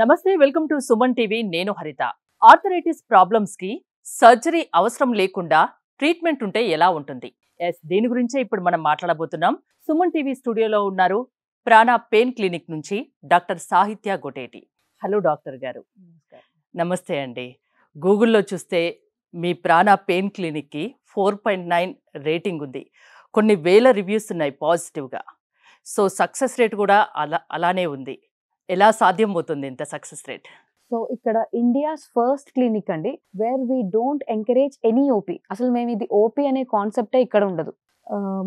నమస్తే welcome to Suman TV నేను హరిత ఆర్థరైటిస్ ప్రాబ్లమ్స్ కి సర్జరీ అవసరం లేకుండా ట్రీట్మెంట్ ఉంటే ఎలా ఉంటుంది ఎస్ దీని గురించే ఇప్పుడు మనం మాట్లాడబోతున్నాం సుమన్ టీవీ స్టూడియోలో ఉన్నారు ప్రాణ పెయిన్ క్లినిక్ నుంచి డాక్టర్ సాహిత్య గొటేటి హలో డాక్టర్ గారు నమస్తే అండి గూగుల్లో చూస్తే మీ ప్రాణ పెయిన్ క్లినిక్కి ఫోర్ పాయింట్ నైన్ రేటింగ్ ఉంది కొన్ని వేల రివ్యూస్ ఉన్నాయి పాజిటివ్గా సో సక్సెస్ రేట్ కూడా అలా అలానే ఉంది ఎలా సాధ్యం పోతుంది ఇంత సక్సెస్ రేట్ సో ఇక్కడ ఇండియాస్ ఫస్ట్ క్లినిక్ అండి where we don't encourage any OP అసలు మేము ఇది ఓపీ అనే కాన్సెప్టే ఇక్కడ ఉండదు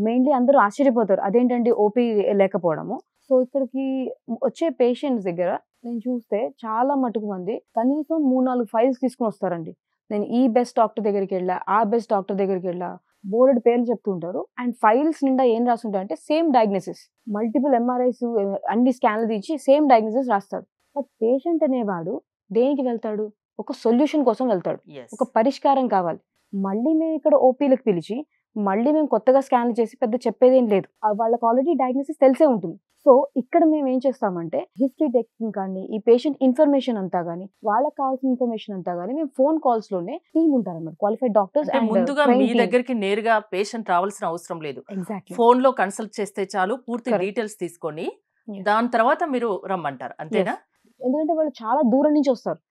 మెయిన్లీ అందరూ ఆశ్చర్యపోతారు అదేంటండి ఓపీ లేకపోవడము సో ఇక్కడికి వచ్చే పేషెంట్స్ దగ్గర నేను చూస్తే చాలా మటుకు మంది కనీసం మూడు నాలుగు ఫైల్స్ తీసుకుని వస్తారండి నేను ఈ బెస్ట్ డాక్టర్ దగ్గరికి వెళ్ళా ఆ బెస్ట్ డాక్టర్ దగ్గరికి వెళ్ళా బోర్డు పేర్లు చెప్తూ ఉంటారు అండ్ ఫైల్స్ నిండా ఏం రాస్తుంటారు అంటే సేమ్ డయాగ్నోసిస్ మల్టిపుల్ ఎంఆర్ఐస్ అన్ని స్కాన్లు తీసి సేమ్ డయాగ్నోసిస్ రాస్తారు బట్ పేషెంట్ అనేవాడు దేనికి వెళ్తాడు ఒక సొల్యూషన్ కోసం వెళ్తాడు ఒక పరిష్కారం కావాలి మళ్ళీ మేము ఇక్కడ ఓపీలకు పిలిచి మళ్ళీ మేము కొత్తగా స్కాన్ చేసి పెద్ద చెప్పేదేం లేదు వాళ్ళకి ఆల్రెడీ డయాగ్నోసిస్ తెలిసే ఉంటుంది సో ఇక్కడ మేము ఏం చేస్తామంటే హిస్టరీ టెక్కింగ్ కానీ ఈ పేషెంట్ ఇన్ఫర్మేషన్ అంతా కానీ వాళ్ళకి కావాల్సిన ఇన్ఫర్మేషన్ అంతా కానీ మేము ఫోన్ కాల్స్ లోనే టీమ్ అన్నమాట క్వాలిఫైడ్ డాక్టర్స్ ముందుగా మీ దగ్గరికి నేరుగా పేషెంట్ రావాల్సిన అవసరం లేదు ఫోన్ లో కన్సల్ట్ చేస్తే చాలు పూర్తి డీటెయిల్స్ తీసుకొని దాని తర్వాత మీరు రమ్మంటారు అంతేనా ఎందుకంటే వాళ్ళు చాలా దూరం నుంచి వస్తారు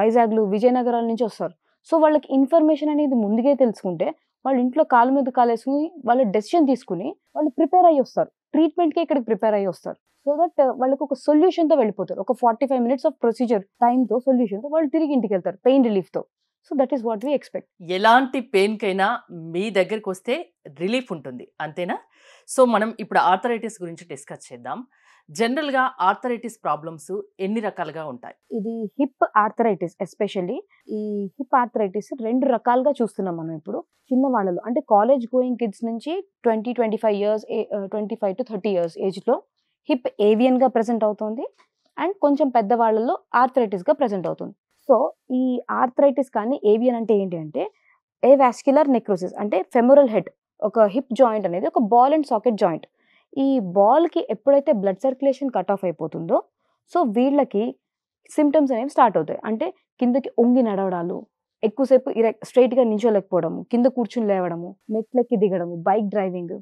వైజాగ్ లో విజయనగరాల నుంచి వస్తారు సో వాళ్ళకి ఇన్ఫర్మేషన్ అనేది ముందుగా తెలుసుకుంటే వాళ్ళు ఇంట్లో కాలు మీద కాలేసుకుని వాళ్ళు డెసిషన్ తీసుకుని వాళ్ళు ప్రిపేర్ అయ్యి వస్తారు కి ఇక్కడికి ప్రిపేర్ అయ్యి వస్తారు సో దట్ వాళ్ళకి ఒక సొల్యూషన్తో వెళ్ళిపోతారు ఒక forty five minutes of procedure solution సొల్యూషన్తో వాళ్ళు తిరిగి ఇంటికి వెళ్తారు పెయిన్ రిలీఫ్తో so that is what we expect ఎలాంటి కైనా మీ దగ్గరకు వస్తే రిలీఫ్ ఉంటుంది అంతేనా సో మనం ఇప్పుడు ఆర్థరైటిస్ గురించి డిస్కస్ చేద్దాం జనరల్గా ఆర్థరైటిస్ ప్రాబ్లమ్స్ ఎన్ని రకాలుగా ఉంటాయి ఇది హిప్ ఆర్థరైటిస్ ఎస్పెషల్లీ ఈ హిప్ ఆర్థరైటిస్ రెండు రకాలుగా చూస్తున్నాం మనం ఇప్పుడు చిన్న వాళ్ళు అంటే కాలేజ్ గోయింగ్ కిడ్స్ నుంచి twenty twenty five years twenty five to thirty years ఏజ్లో హిప్ ఏవియన్గా ప్రజెంట్ అవుతుంది అండ్ కొంచెం పెద్ద వాళ్ళలో ఆర్థరైటిస్గా ప్రజెంట్ అవుతుంది సో ఈ ఆర్థరైటిస్ కానీ ఏవియన్ అంటే ఏంటి అంటే ఏ వాస్క్యులర్ నెక్రోసిస్ అంటే ఫెమోరల్ హెడ్ ఒక హిప్ జాయింట్ అనేది ఒక బాల్ అండ్ సాకెట్ జాయింట్ ఈ బాల్‌కి ఎప్పుడైతే బ్లడ్ సర్క్యులేషన్ కట్ ఆఫ్ అయిపోతుందో, సో, వీళ్ళకి సిమ్టమ్స్ అనేవి స్టార్ట్ అవుతాయి. అంటే కిందకి ఉంగి నడవడాలు, ఎక్కువసేపు ఇర స్ట్రెయిట్‌గా నిల్చోలేకపోవడము, కింద కూర్చుని లేవడము, మెట్లకి దిగడము, బైక్ డ్రైవింగ్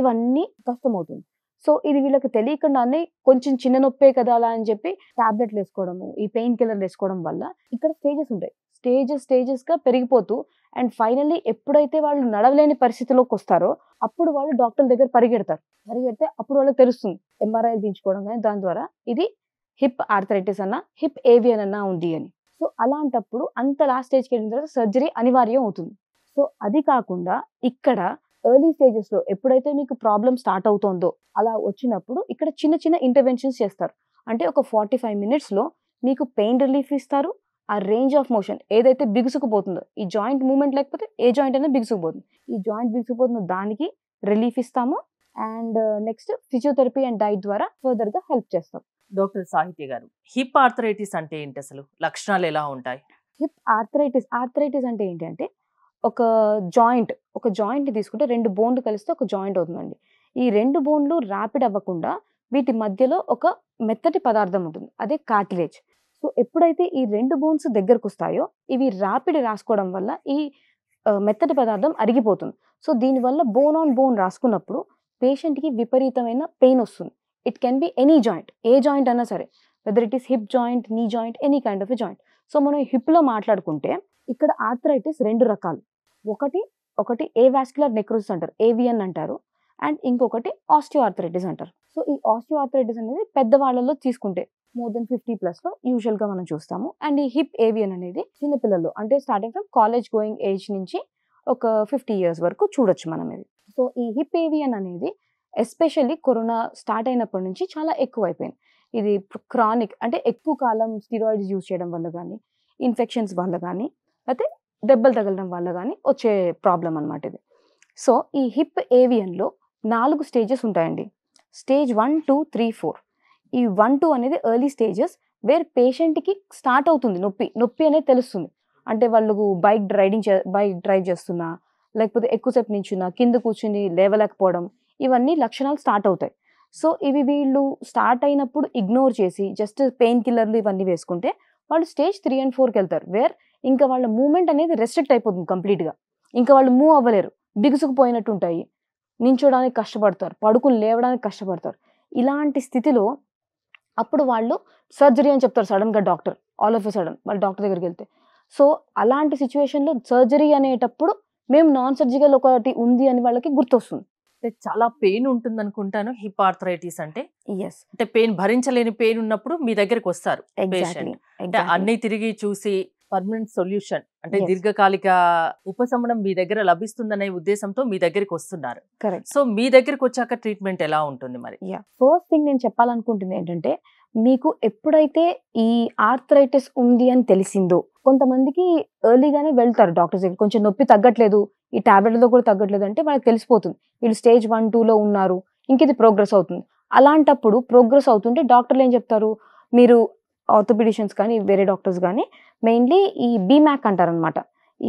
ఇవన్నీ కష్టమవుతుంది. సో, ఇది వీళ్ళకి తెలియకుండానే కొంచెం చిన్న నొప్పే కదా అలా అని చెప్పి టాబ్లెట్లు వేసుకోవడము ఈ పెయిన్ వేసుకోవడం వల్ల ఇక్కడ స్టేజెస్ ఉంటాయి. స్టేజెస్ స్టేజెస్‌గా పెరిగిపోతూ అండ్ ఫైనల్లీ ఎప్పుడైతే వాళ్ళు నడవలేని పరిస్థితిలోకి వస్తారో అప్పుడు వాళ్ళు డాక్టర్ దగ్గర పరిగెడతారు పరిగెడితే అప్పుడు వాళ్ళకి తెలుస్తుంది ఎంఆర్ఐ తీయించుకోవడం కానీ దాని ద్వారా ఇది హిప్ ఆర్థరైటిస్ అన్న హిప్ ఏవియన్ అన్న ఉంది అని సో అలాంటప్పుడు అంత లాస్ట్ స్టేజ్కి వెళ్ళిన తర్వాత సర్జరీ అనివార్యం అవుతుంది సో అది కాకుండా ఇక్కడ ఎర్లీ స్టేజెస్లో ఎప్పుడైతే మీకు ప్రాబ్లం స్టార్ట్ అవుతుందో అలా వచ్చినప్పుడు ఇక్కడ చిన్న చిన్న ఇంటర్వెన్షన్స్ చేస్తారు అంటే ఒక ఫార్టీ ఫైవ్ మినిట్స్లో మీకు పెయిన్ రిలీఫ్ ఇస్తారు ఆ రేంజ్ ఆఫ్ మోషన్ ఏదైతే బిగుసుకుపోతుందో ఈ జాయింట్ మూమెంట్ లేకపోతే ఏ జాయింట్ అయినా బిగుసుకుపోతుంది ఈ జాయింట్ బిగుసుకుపోతుందో దానికి రిలీఫ్ ఇస్తాము and next physiotherapy and diet ద్వారా ఫర్దర్గా హెల్ప్ చేస్తాం డాక్టర్ సాహిత్య గారు హిప్ ఆర్థరైటిస్ అంటే ఏంటి అసలు లక్షణాలు ఎలా ఉంటాయి హిప్ ఆర్థరైటిస్ ఆర్థరైటిస్ అంటే ఏంటంటే ఒక జాయింట్ ఒక జాయింట్ తీసుకుంటే రెండు బోన్లు కలిస్తే ఒక జాయింట్ అవుతుందండి ఈ రెండు బోన్లు ర్యాపిడ్ అవ్వకుండా వీటి మధ్యలో ఒక మెత్తటి పదార్థం ఉంటుంది అదే కార్టిలేజ్ సో ఎప్పుడైతే ఈ రెండు బోన్స్ దగ్గరకు వస్తాయో ఇవి ర్యాపిడ్ రాసుకోవడం వల్ల ఈ మెత్తటి పదార్థం అరిగిపోతుంది సో దీనివల్ల బోన్ ఆన్ బోన్ రాసుకున్నప్పుడు పేషెంట్కి విపరీతమైన పెయిన్ వస్తుంది it can be any joint ఏ జాయింట్ అయినా సరే whether it is hip joint knee joint any kind of a joint so మనం హిప్లో మాట్లాడుకుంటే ఇక్కడ ఆర్థరైటిస్ రెండు రకాలు ఒకటి ఒకటి ఏ వాస్క్యులర్ నెక్రోసిస్ అంటారు ఏవిఎన్ అంటారు అండ్ ఇంకొకటి ఆస్టియో ఆర్థరైటిస్ అంటారు సో ఈ ఆస్టియో ఆర్థరైటిస్ అనేది పెద్దవాళ్ళలో తీసుకుంటే మోర్ దెన్ ఫిఫ్టీ ప్లస్లో యూజువల్గా మనం చూస్తాము అండ్ ఈ హిప్ ఏవియన్ అనేది చిన్నపిల్లలు అంటే starting from college going age నుంచి ఒక ఫిఫ్టీ ఇయర్స్ వరకు చూడొచ్చు మనం ఇది సో ఈ హిప్ ఏవియన్ అనేది ఎస్పెషల్లీ కరోనా స్టార్ట్ అయినప్పటి నుంచి చాలా ఎక్కువ అయిపోయింది ఇది క్రానిక్ అంటే ఎక్కువ కాలం స్టీరాయిడ్స్ యూజ్ చేయడం వల్ల కానీ ఇన్ఫెక్షన్స్ వల్ల కానీ అయితే దెబ్బలు తగలడం వల్ల కానీ వచ్చే ప్రాబ్లం అనమాట ఇది సో ఈ హిప్ ఏవియన్లో నాలుగు స్టేజెస్ ఉంటాయండి stage one two three four ఈ వన్ టూ అనేది ఎర్లీ స్టేజెస్ వేర్ పేషెంట్కి స్టార్ట్ అవుతుంది నొప్పి నొప్పి అనేది తెలుస్తుంది అంటే వాళ్ళకు బైక్ రైడింగ్ చే బైక్ డ్రైవ్ చేస్తున్నా లేకపోతే ఎక్కువసేపు నించున్నా కింద కూర్చుని లేవలేకపోవడం ఇవన్నీ లక్షణాలు స్టార్ట్ అవుతాయి సో ఇవి వీళ్ళు స్టార్ట్ అయినప్పుడు ఇగ్నోర్ చేసి జస్ట్ పెయిన్ కిల్లర్లు ఇవన్నీ వేసుకుంటే వాళ్ళు స్టేజ్ త్రీ అండ్ ఫోర్కి వెళ్తారు వేర్ ఇంకా వాళ్ళ మూమెంట్ అనేది రెస్ట్రిక్ట్ అయిపోతుంది కంప్లీట్గా ఇంకా వాళ్ళు మూవ్ అవ్వలేరు బిగుసుకుపోయినట్టు ఉంటాయి నించోడానికి కష్టపడతారు పడుకుని లేవడానికి కష్టపడతారు ఇలాంటి స్థితిలో అప్పుడు వాళ్ళు సర్జరీ అని చెప్తారు సడన్గా doctor all of a sudden వాళ్ళు డాక్టర్ దగ్గరికి వెళ్తే సో అలాంటి సిచ్యువేషన్లో సర్జరీ అనేటప్పుడు మేము నాన్ సర్జికల్ ఒకటి ఉంది అని వాళ్ళకి గుర్తొస్తుంది అంటే చాలా పెయిన్ ఉంటుంది అనుకుంటాను హిప్ ఆర్థరైటిస్ అంటే ఎస్ అంటే పెయిన్ భరించలేని పెయిన్ ఉన్నప్పుడు మీ దగ్గరకు వస్తారు అంటే అన్ని తిరిగి చూసి పర్మనెంట్ సొల్యూషన్ అంటే దీర్ఘకాలిక ఉపశమనం మీ దగ్గర లభిస్తుందనే ఉద్దేశంతో మీ దగ్గరికి వస్తున్నారు సో మీ దగ్గరికి వచ్చాక ట్రీట్మెంట్ ఎలా ఉంటుంది మరి ఫస్ట్ థింగ్ నేను చెప్పాలనుకుంటుంది ఏంటంటే మీకు ఎప్పుడైతే ఈ ఆర్థరైటిస్ ఉంది అని తెలిసిందో కొంతమందికి ఎర్లీగానే వెళ్తారు డాక్టర్స్ దగ్గర కొంచెం నొప్పి తగ్గట్లేదు ఈ టాబ్లెట్లో కూడా తగ్గట్లేదు అంటే మనకు తెలిసిపోతుంది వీళ్ళు స్టేజ్ వన్ టూలో ఉన్నారు ఇంక ఇది ప్రోగ్రెస్ అవుతుంది అలాంటప్పుడు ప్రోగ్రెస్ అవుతుంటే డాక్టర్లు ఏం చెప్తారు మీరు ఆర్థోపిడిషియన్స్ కానీ వేరే డాక్టర్స్ కానీ మెయిన్లీ ఈ బీమ్యాక్ అంటారనమాట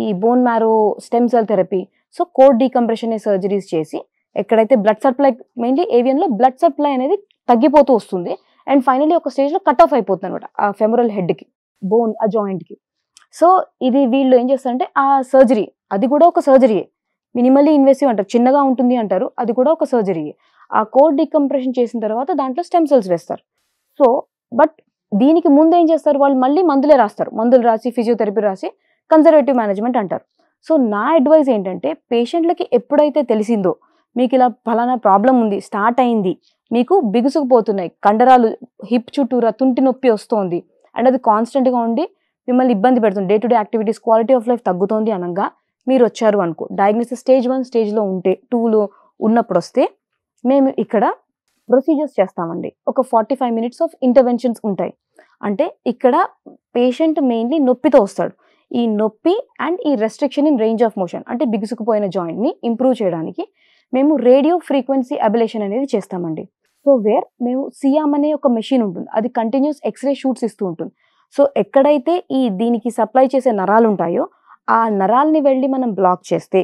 ఈ bone marrow stem cell therapy so core decompression surgeries చేసి ఎక్కడైతే బ్లడ్ సప్లై మెయిన్లీ ఏవియన్లో బ్లడ్ సప్లై అనేది తగ్గిపోతూ వస్తుంది అండ్ ఫైనలీ ఒక స్టేజ్లో కట్ ఆఫ్ అయిపోతుంది అనమాట ఆ ఫెమరల్ హెడ్కి బోన్ ఆ జాయింట్కి సో ఇది వీళ్ళు ఏం చేస్తారంటే ఆ సర్జరీ అది కూడా ఒక సర్జరీయే మినిమల్లీ ఇన్వెసివ్ అంటారు చిన్నగా ఉంటుంది అంటారు అది కూడా ఒక సర్జరీయే ఆ కోడ్ డికంప్రెషన్ చేసిన తర్వాత దాంట్లో స్టెమ్ సెల్స్ వేస్తారు సో బట్ దీనికి ముందు ఏం చేస్తారు వాళ్ళు మళ్ళీ మందులే రాస్తారు మందులు రాసి ఫిజియోథెరపీ రాసి కన్జర్వేటివ్ మేనేజ్మెంట్ అంటారు సో నా అడ్వైజ్ ఏంటంటే పేషెంట్లకి ఎప్పుడైతే తెలిసిందో మీకు ఇలా ఫలానా ప్రాబ్లం ఉంది స్టార్ట్ అయింది మీకు బిగుసుకుపోతున్నాయి కండరాలు హిప్ చుట్టూరా తుంటి నొప్పి వస్తుంది అండ్ అది కాన్స్టెంట్గా ఉండి మిమ్మల్ని ఇబ్బంది పెడుతుంది day to day activities quality of life తగ్గుతోంది అనగా మీరు వచ్చారు అనుకో డయాగ్నోసిస్ స్టేజ్ వన్ స్టేజ్లో ఉంటే టూలో ఉన్నప్పుడు వస్తే మేము ఇక్కడ ప్రొసీజర్స్ చేస్తామండి ఒక forty five minutes of interventions ఉంటాయి అంటే ఇక్కడ పేషెంట్ మెయిన్లీ నొప్పితో వస్తాడు ఈ నొప్పి అండ్ ఈ restriction in range of motion అంటే బిగుసుకుపోయిన జాయింట్ని ఇంప్రూవ్ చేయడానికి మేము రేడియో ఫ్రీక్వెన్సీ అబిలేషన్ అనేది చేస్తామండి సో వేర్ మేము సియామ్ అనే ఒక మెషిన్ ఉంటుంది అది కంటిన్యూస్ ఎక్స్రే షూట్స్ ఇస్తూ ఉంటుంది సో ఎక్కడైతే ఈ దీనికి సప్లై చేసే నరాలు ఉంటాయో ఆ నరాల్ని వెళ్ళి మనం బ్లాక్ చేస్తే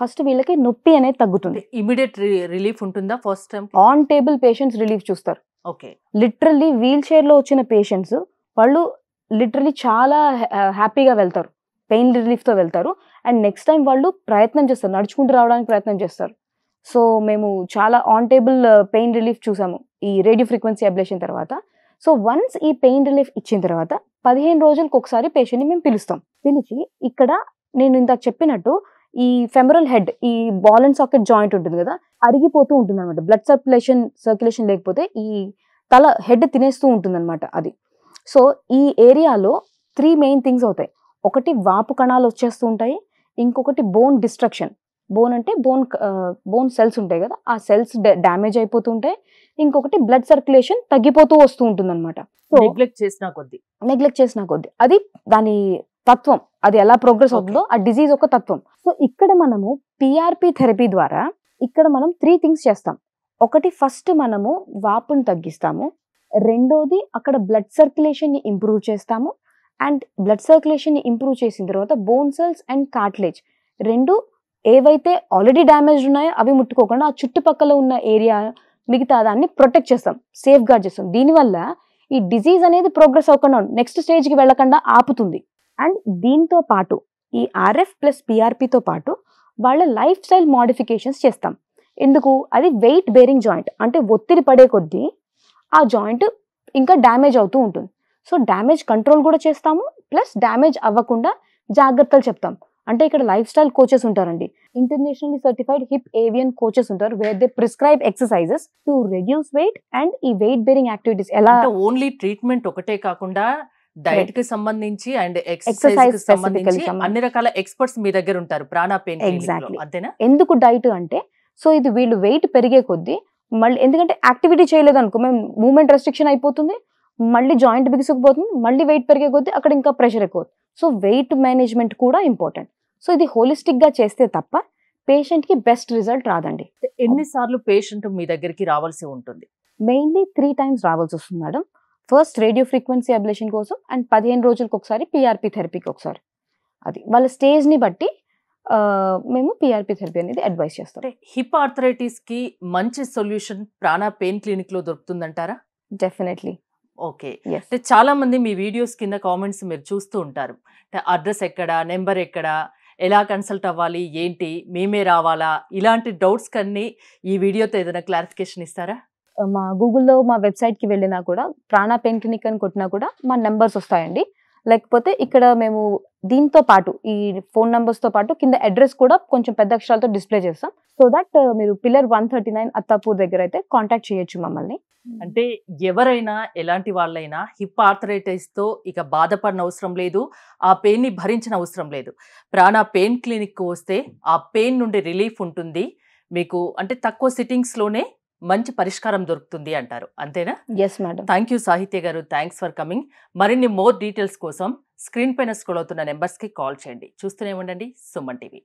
ఫస్ట్ వీళ్ళకి నొప్పి అనేది తగ్గుతుంది ఇమీడియట్ రిలీఫ్ ఉంటుందా first time on table patients relief చూస్తారు ఓకే లిటరల్లీ వీల్ చైర్ లో వచ్చిన పేషెంట్స్ వాళ్ళు లిటరలీ చాలా హ్యాపీగా వెళ్తారు పెయిన్ రిలీఫ్ తో వెళ్తారు అండ్ నెక్స్ట్ టైం వాళ్ళు ప్రయత్నం చేస్తారు నడుచుకుంటూ రావడానికి ప్రయత్నం చేస్తారు సో మేము చాలా ఆన్ టేబుల్ పెయిన్ రిలీఫ్ చూసాము ఈ రేడియో ఫ్రీక్వెన్సీ అబ్లేషన్ తర్వాత సో వన్స్ ఈ పెయిన్ రిలీఫ్ ఇచ్చిన తర్వాత పదిహేను రోజులకు ఒకసారి పేషెంట్ని మేము పిలుస్తాం పిలిచి ఇక్కడ నేను ఇంత చెప్పినట్టు ఈ ఫెమరల్ హెడ్ ఈ బాల్ అండ్ సాకెట్ జాయింట్ ఉంటుంది కదా అరిగిపోతూ ఉంటుంది అనమాట బ్లడ్ సర్క్యులేషన్ సర్క్యులేషన్ లేకపోతే ఈ తల హెడ్ తినేస్తూ ఉంటుంది అనమాట అది సో ఈ ఏరియాలో త్రీ మెయిన్ థింగ్స్ అవుతాయి ఒకటి వాపు కణాలు వచ్చేస్తూ ఉంటాయి ఇంకొకటి బోన్ డిస్ట్రక్షన్ బోన్ అంటే బోన్ బోన్ సెల్స్ ఉంటాయి కదా ఆ సెల్స్ డ్యామేజ్ అయిపోతూ ఉంటాయి ఇంకొకటి బ్లడ్ సర్క్యులేషన్ తగ్గిపోతూ వస్తూ ఉంటుంది అనమాట నెగ్లెక్ట్ చేసిన కొద్ది నెగ్లెక్ట్ చేసిన కొద్ది అది దాని తత్వం అది ఎలా ప్రోగ్రెస్ అవుతుందో ఆ డిజీజ్ ఒక తత్వం సో ఇక్కడ మనము పిఆర్పి థెరపీ ద్వారా ఇక్కడ మనం త్రీ థింగ్స్ చేస్తాం ఒకటి ఫస్ట్ మనము వాపును తగ్గిస్తాము రెండోది అక్కడ బ్లడ్ సర్క్యులేషన్ని ఇంప్రూవ్ చేస్తాము అండ్ బ్లడ్ సర్క్యులేషన్ని ఇంప్రూవ్ చేసిన తర్వాత బోన్ సెల్స్ అండ్ కార్ట్లేజ్ రెండు ఏవైతే ఆల్రెడీ డ్యామేజ్ ఉన్నాయో అవి ముట్టుకోకుండా ఆ చుట్టుపక్కల ఉన్న ఏరియా మిగతా దాన్ని ప్రొటెక్ట్ చేస్తాం సేఫ్ గార్డ్ చేస్తాం దీనివల్ల ఈ డిజీజ్ అనేది ప్రోగ్రెస్ అవ్వకుండా నెక్స్ట్ స్టేజ్కి వెళ్ళకుండా ఆపుతుంది అండ్ దీంతో పాటు ఈ ఆర్ఎఫ్ ప్లస్ పిఆర్పితో పాటు వాళ్ళ లైఫ్ స్టైల్ మాడిఫికేషన్స్ చేస్తాం ఎందుకు అది వెయిట్ బేరింగ్ జాయింట్ అంటే ఒత్తిడి పడే కొద్దీ ఆ జాయింట్ ఇంకా డ్యామేజ్ అవుతూ ఉంటుంది సో డ్యామేజ్ కంట్రోల్ కూడా చేస్తాము ప్లస్ డ్యామేజ్ అవ్వకుండా జాగ్రత్తలు చెప్తాం అంటే ఇక్కడ లైఫ్ స్టైల్ కోచెస్ ఉంటారండి internationally certified hip AVN coaches ఉంటారు where they prescribe exercises to reduce weight and ఈ వెయిట్ బేరింగ్ యాక్టివిటీస్ ఎలా ఓన్లీ ట్రీట్మెంట్ ఒకటే కాకుండా డైట్ కి సంబంధించి అండ్ ఎక్సర్సైజ్ కి సంబంధించి అన్ని రకాల ఎక్స్పర్ట్స్ మీ దగ్గర ఉంటారు ప్రాణ పెయిన్ ఎగ్జాక్ట్లీ అంతేనా ఎందుకు డైట్ అంటే సో ఇది వీళ్ళు వెయిట్ పెరిగే కొద్దీ మళ్ళీ ఎందుకంటే యాక్టివిటీ చేయలేదు అనుకో మేము మూమెంట్ రెస్ట్రిక్షన్ అయిపోతుంది మళ్ళీ జాయింట్ బిగుసుకుపోతుంది మళ్ళీ వెయిట్ పెరిగే కొద్దీ అక్కడ ఇంకా ప్రెషర్ ఎక్కువ సో వెయిట్ మేనేజ్మెంట్ కూడా ఇంపార్టెంట్ సో ఇది హోలిస్టిక్ గా చేస్తే తప్ప పేషెంట్ కి బెస్ట్ రిజల్ట్ రాదండి ఎన్నిసార్లు పేషెంట్ మీ దగ్గరికి రావాల్సి ఉంటుంది మెయిన్లీ త్రీ టైమ్స్ రావాల్సి వస్తుంది madam first radio frequency ablation కోసం అండ్ పదిహేను రోజులకు ఒకసారి పీఆర్పీ థెరపీకి ఒకసారి అది వాళ్ళ స్టేజ్ని బట్టి మేము పిఆర్పి థెరపీ అనేది అడ్వైస్ చేస్తాం హిప్ ఆర్థరైటిస్కి మంచి సొల్యూషన్ ప్రాణ పెయిన్ క్లినిక్లో దొరుకుతుందంటారా డెఫినెట్లీ ఓకే అంటే చాలా మంది మీ వీడియోస్ కింద కామెంట్స్ మీరు చూస్తూ ఉంటారు అడ్రస్ ఎక్కడ నెంబర్ ఎక్కడ ఎలా కన్సల్ట్ అవ్వాలి ఏంటి మేమే రావాలా ఇలాంటి డౌట్స్ కన్నీ ఈ వీడియోతో ఏదైనా క్లారిఫికేషన్ ఇస్తారా మా గూగుల్లో మా వెబ్సైట్కి వెళ్ళినా కూడా ప్రాణా పెయిన్ క్లినిక్ అని కొట్టినా కూడా మా నెంబర్స్ వస్తాయండి లేకపోతే ఇక్కడ మేము దీంతో పాటు ఈ ఫోన్ నెంబర్స్తో పాటు కింద అడ్రస్ కూడా కొంచెం పెద్ద అక్షరాలతో డిస్ప్లే చేస్తాం సో దట్ మీరు pillar one thirty nine Attapur దగ్గర అయితే కాంటాక్ట్ చేయొచ్చు మమ్మల్ని hmm. అంటే ఎవరైనా ఎలాంటి వాళ్ళైనా హిప్ ఆర్థరైటిస్తో ఇక బాధపడిన అవసరం లేదు ఆ పెయిన్ని భరించిన అవసరం లేదు ప్రాణ పెయిన్ క్లినిక్కు వస్తే ఆ పెయిన్ నుండి రిలీఫ్ ఉంటుంది మీకు అంటే తక్కువ సిట్టింగ్స్లోనే మంచి పరిష్కారం దొరుకుతుంది అంటారు అంతేనా yes madam thank you Sahithya గారు థ్యాంక్స్ ఫర్ కమింగ్ మరిన్ని మోర్ డీటెయిల్స్ కోసం స్క్రీన్ పైన స్కూల్ అవుతున్న నెంబర్స్కి కాల్ చేయండి చూస్తూనే ఉండండి సుమన్ టీవీ